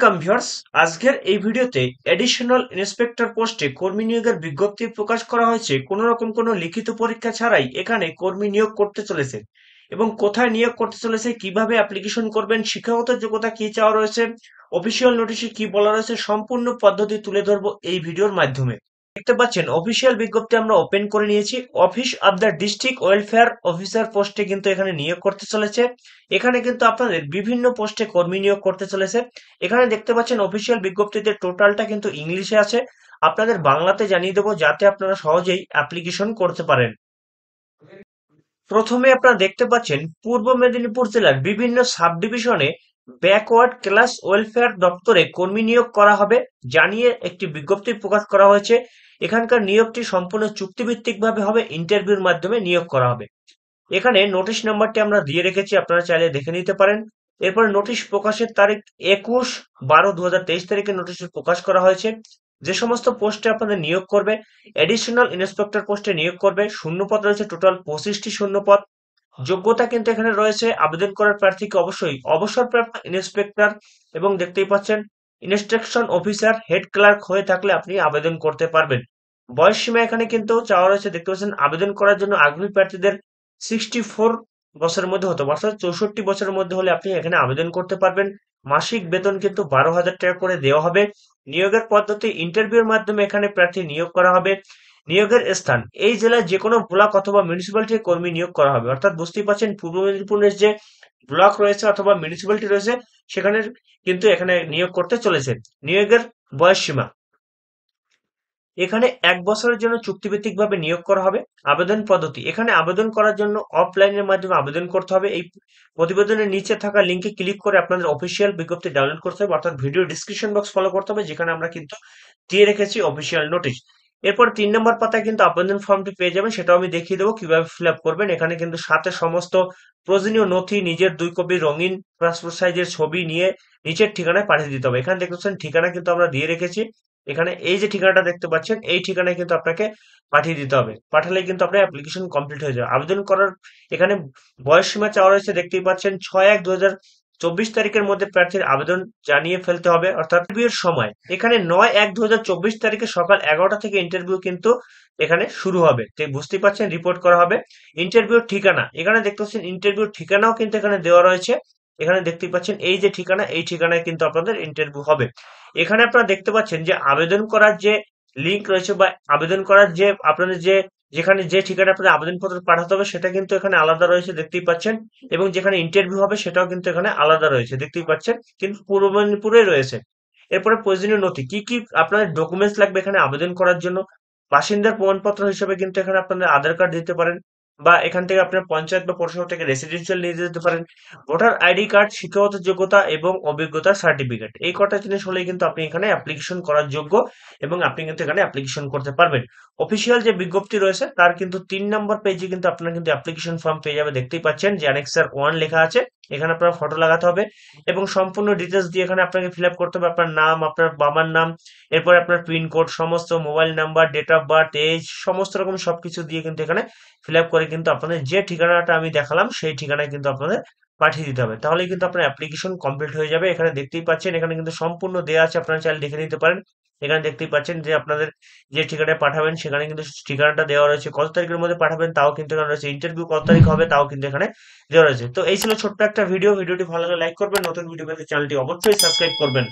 welcome viewers আজকের এই ভিডিওতে এডিশনাল ইন্সপেক্টর পোস্টে কর্মী নিয়োগের বিজ্ঞপ্তি প্রকাশ করা হয়েছে কোনো রকম কোনো লিখিত পরীক্ষা ছাড়াই এখানে কর্মী নিয়োগ করতে চলেছে এবং কোথায় নিয়োগ করতে চলেছে কিভাবে অ্যাপ্লিকেশন করবেন শিক্ষাগত যোগ্যতা কি চাওয়া রয়েছে অফিসিয়াল নোটিশে কি বলা রয়েছে সম্পূর্ণ পদ্ধতি তুলে ধরব এই ভিডিওর মাধ্যমে দেখতে পাচ্ছেন অফিসিয়াল বিজ্ঞপ্তি আমরা ওপেন করে নিয়েছি office of the district welfare officer পোস্টে কিন্তু এখানে নিয়োগ করতে চলেছে এখানে কিন্তু আপনাদের বিভিন্ন পোস্টে কর্মী নিয়োগ করতে চলেছে এখানে দেখতে পাচ্ছেন অফিসিয়াল বিজ্ঞপ্তিতে টোটালটা কিন্তু ইংলিশে আছে আপনাদের বাংলাতে জানিয়ে দেবো যাতে আপনারা সহজেই অ্যাপ্লিকেশন করতে পারেন প্রথমে আপনারা দেখতে পাচ্ছেন পূর্ব মেদিনীপুর জেলার বিভিন্ন সাব ডিভিশনে ব্যাকওয়ার্ড ক্লাস ওয়েলফেয়ার দপ্তরে কর্মী নিয়োগ করা হবে জানিয়ে একটি বিজ্ঞপ্তি প্রকাশ করা হয়েছে এখানকার নিয়োগটি সম্পূর্ণ চুক্তিভিত্তিকভাবে হবে ইন্টারভিউর মাধ্যমে নিয়োগ করা হবে এখানে নোটিশ নাম্বারটি আমরা দিয়ে রেখেছি আপনারা চাইলে দেখে নিতে পারেন এরপর নোটিশ প্রকাশের তারিখ একুশ বারো দু তারিখে নোটিশ প্রকাশ করা হয়েছে যে সমস্ত পোস্টে আপনাদের নিয়োগ করবে এডিশনাল ইন্সপেক্টর পোস্টে নিয়োগ করবে শূন্যপদ রয়েছে টোটাল পঁচিশটি শূন্যপদ যোগ্যতা কিন্তু এখানে রয়েছে আবেদন করার প্রার্থীকে অবশ্যই অবসরপ্রাপ্ত ইন্সপেক্টর এবং দেখতেই পাচ্ছেন ইনস্ট্রাকশন অফিসার হেড ক্লার্ক হয়ে থাকলে আপনি আবেদন করতে পারবেন বয়স সীমা এখানে কিন্তু চাওয়া রয়েছে দেখতে পাচ্ছেন আবেদন করার জন্য আগ্রহী প্রার্থীদের সিক্সটি ফোর বছরের মধ্যে হতো অর্থাৎ চৌষট্টি বছরের মধ্যে হলে আপনি এখানে আবেদন করতে পারবেন মাসিক বেতন কিন্তু বারো হাজার টাকা করে দেওয়া হবে নিয়োগের পদ্ধতি ইন্টারভিউর মাধ্যমে এখানে প্রার্থী নিয়োগ করা হবে নিয়োগের স্থান এই জেলায় যে কোনো ব্লক অথবা মিউনিসিপ্যালিটি কর্মী নিয়োগ করা হবে অর্থাৎ বুঝতেই পারছেন পূর্ব মেদিনীপুরের যে ব্লক রয়েছে অথবা মিউনিসিপ্যালিটি রয়েছে সেখানে কিন্তু এখানে নিয়োগ করতে চলেছে নিয়োগের বয়স সীমা এখানে এক বছরের জন্য চুক্তিভিত্তিক ভাবে নিয়োগ করা হবে আবেদন পদ্ধতি এখানে আবেদন করার জন্য অফলাইনের মাধ্যমে আবেদন করতে হবে এই প্রতিবেদনের নিচে থাকা লিঙ্কে ক্লিক করে আপনাদের অফিসিয়াল বিজ্ঞপ্তি ডাউনলোড করতে হবে অর্থাৎ ভিডিও ডিসক্রিপশন বক্স ফলো করতে হবে যেখানে আমরা কিন্তু দিয়ে রেখেছি অফিসিয়াল নোটিশ এরপর তিন নম্বর পাতায় কিন্তু আবেদন ফর্মটি পেয়ে যাবেন সেটাও আমি দেখিয়ে দেবো কিভাবে ফিল করবেন এখানে কিন্তু সাথে সমস্ত প্রয়োজনীয় নথি নিজের দুই কপি রঙিন পাসপোর্ট সাইজের ছবি নিয়ে নিচের ঠিকানায় পাঠিয়ে দিতে হবে এখানে দেখতেছেন ঠিকানা কিন্তু আমরা দিয়ে রেখেছি এখানে এই যে ঠিকানাটা দেখতে পাচ্ছেন এই ঠিকানায় কিন্তু আপনাকে পাঠিয়ে দিতে হবে পাঠালে কিন্তু আপনার অ্যাপ্লিকেশন কমপ্লিট হয়ে যাবে আবেদন করার এখানে বয়স সীমা চাওয়া রয়েছে দেখতেই পাচ্ছেন ছয় এক দু চব্বিশ তারিখের মধ্যে প্রার্থীর আবেদন জানিয়ে ফেলতে হবে অর্থাৎ ইন্টারভিউর সময় এখানে নয় এক দু তারিখে সকাল এগারোটা থেকে ইন্টারভিউ কিন্তু এখানে শুরু হবে বুঝতেই পারছেন রিপোর্ট করা হবে ইন্টারভিউর ঠিকানা এখানে দেখতে পাচ্ছেন ইন্টারভিউর ঠিকানাও কিন্তু এখানে দেওয়া রয়েছে এখানে দেখতে পাচ্ছেন এই যে ঠিকানা এই ঠিকানায় কিন্তু আপনাদের ইন্টারভিউ হবে এখানে আপনারা দেখতে পাচ্ছেন যে আবেদন করার যে লিঙ্ক রয়েছে বা আবেদন করার যে আপনাদের যে যেখানে যে ঠিকানা আপনাদের আবেদনপত্র পাঠাতে হবে সেটা কিন্তু এখানে আলাদা রয়েছে দেখতেই পাচ্ছেন এবং যেখানে ইন্টারভিউ হবে সেটাও কিন্তু এখানে আলাদা রয়েছে দেখতেই পাচ্ছেন কিন্তু পূর্ব মেদিনীপুরে রয়েছে এরপরে প্রয়োজনীয় নথি কি কি আপনাদের ডকুমেন্টস লাগবে এখানে আবেদন করার জন্য বাসিন্দার প্রমাণপত্র হিসেবে কিন্তু এখানে আপনাদের আধার কার্ড দিতে পারেন বা এখান থেকে আপনার পঞ্চায়েত বা পৌরসভা থেকে রেসিডেন্সিয়াল নিয়ে যেতে পারেন ভোটার আইডি কার্ড শিক্ষাগত যোগ্যতা এবং অভিজ্ঞতা সার্টিফিকেট এই কটা জিনিস হলেই কিন্তু আপনি এখানে অ্যাপ্লিকেশন করার যোগ্য এবং আপনি কিন্তু এখানে অ্যাপ্লিকেশন করতে পারবেন অফিসিয়াল যে বিজ্ঞপ্তি রয়েছে তার কিন্তু তিন নম্বর পেজে কিন্তু আপনার কিন্তু অ্যাপ্লিকেশন ফর্ম পেয়ে যাবে দেখতেই পাচ্ছেন যে অ্যানেক্সার ওয়ান লেখা আছে এখানে আপনার ফটো লাগাতে হবে এবং সম্পূর্ণ ডিটেলস দিয়ে এখানে আপনাকে ফিল করতে হবে আপনার নাম আপনার বাবার নাম এরপর আপনার পিনকোড সমস্ত mobile number date of birth age সমস্ত রকম সবকিছু দিয়ে কিন্তু এখানে ফিল করে কিন্তু আপনাদের যে ঠিকানাটা আমি দেখালাম সেই ঠিকানায় কিন্তু আপনাদের পাঠিয়ে দিতে হবে তাহলে কিন্তু আপনার অ্যাপ্লিকেশন কমপ্লিট হয়ে যাবে এখানে দেখতেই পাচ্ছেন এখানে কিন্তু সম্পূর্ণ দেওয়া আছে আপনারা চাইলে দেখে নিতে পারেন এখানে দেখতেই পাচ্ছেন যে আপনাদের যে ঠিকানায় পাঠাবেন সেখানে কিন্তু ঠিকানাটা দেওয়া রয়েছে কত তারিখের মধ্যে পাঠাবেন তাও কিন্তু এখানে রয়েছে ইন্টারভিউ কত তারিখ হবে তাও কিন্তু এখানে দেওয়া রয়েছে তো এই ছিল ছোট্ট একটা ভিডিও ভিডিওটি ভালো লাগলে লাইক করবেন নতুন ভিডিও পেতে চ্যানেলটি অবশ্যই সাবস্ক্রাইব করবেন